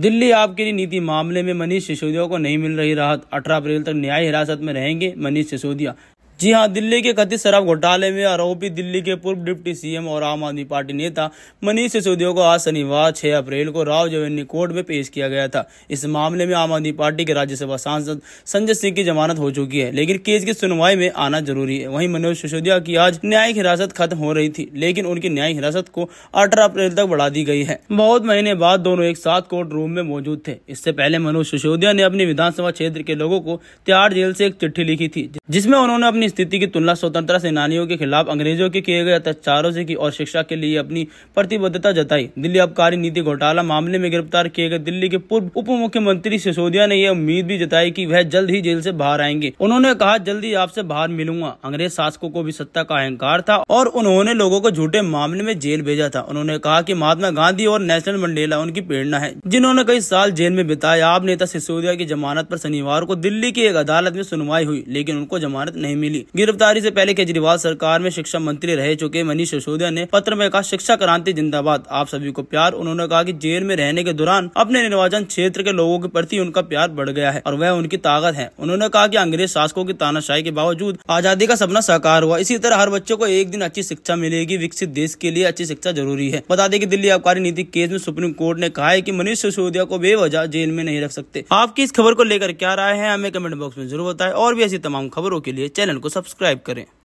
दिल्ली आपके लिए नीति मामले में मनीष सिसोदिया को नहीं मिल रही राहत अठारह अप्रैल तक न्याय हिरासत में रहेंगे मनीष सिसोदिया जी हाँ दिल्ली के कथित शराब घोटाले में आरोपी दिल्ली के पूर्व डिप्टी सीएम और आम आदमी पार्टी नेता मनीष सिसोदिया को आज शनिवार 6 अप्रैल को राव जवेन्नी कोर्ट में पेश किया गया था इस मामले में आम आदमी पार्टी के राज्यसभा सांसद संजय सिंह की जमानत हो चुकी है लेकिन केस की सुनवाई में आना जरूरी है वही मनोज सिसोदिया की आज न्यायिक हिरासत खत्म हो रही थी लेकिन उनकी न्यायिक हिरासत को अठारह अप्रैल तक बढ़ा दी गई है बहुत महीने बाद दोनों एक साथ कोर्ट रूम में मौजूद थे इससे पहले मनोज सिसोदिया ने अपने विधानसभा क्षेत्र के लोगों को तिहाड़ जेल से एक चिट्ठी लिखी थी जिसमें उन्होंने अपनी स्थिति की तुलना स्वतंत्रता सेनानियों के खिलाफ अंग्रेजों के किए गए अत्याचारों से की और शिक्षा के लिए अपनी प्रतिबद्धता जताई दिल्ली आबकारी नीति घोटाला मामले में गिरफ्तार किए गए दिल्ली के पूर्व उप मुख्यमंत्री सिसोदिया ने यह उम्मीद भी जताई की वह जल्द ही जेल ऐसी बाहर आएंगे उन्होंने कहा जल्द ही आपसे बाहर मिलूंगा अंग्रेज शासकों को भी सत्ता का अहंकार था और उन्होंने लोगों को झूठे मामले में जेल भेजा था उन्होंने कहा की महात्मा गांधी और नेशनल मंडेला उनकी प्रेरणा है जिन्होंने कई साल जेल में बिताए आप नेता सिसोदिया की जमानत पर शनिवार को दिल्ली की एक अदालत में सुनवाई हुई लेकिन उनको जमानत नहीं मिली गिरफ्तारी से पहले केजरीवाल सरकार में शिक्षा मंत्री रह चुके मनीष सिसोदिया ने पत्र में कहा शिक्षा क्रांति जिंदाबाद आप सभी को प्यार उन्होंने कहा की जेल में रहने के दौरान अपने निर्वाचन क्षेत्र के लोगों के प्रति उनका प्यार बढ़ गया है और वह उनकी ताकत है उन्होंने कहा की अंग्रेज शासकों की तानाशाही के बावजूद आजादी का सपना साकार हुआ इसी तरह हर बच्चों को एक दिन अच्छी शिक्षा मिलेगी विकसित देश के लिए अच्छी शिक्षा जरूरी है बता दें कि दिल्ली आबकारी नीति केस में सुप्रीम कोर्ट ने कहा है कि मनीष सिसोदिया को बेवजह जेल में नहीं रख सकते आपकी इस खबर को लेकर क्या राय है हमें कमेंट बॉक्स में जरूर बताएं और भी ऐसी तमाम खबरों के लिए चैनल को सब्सक्राइब करें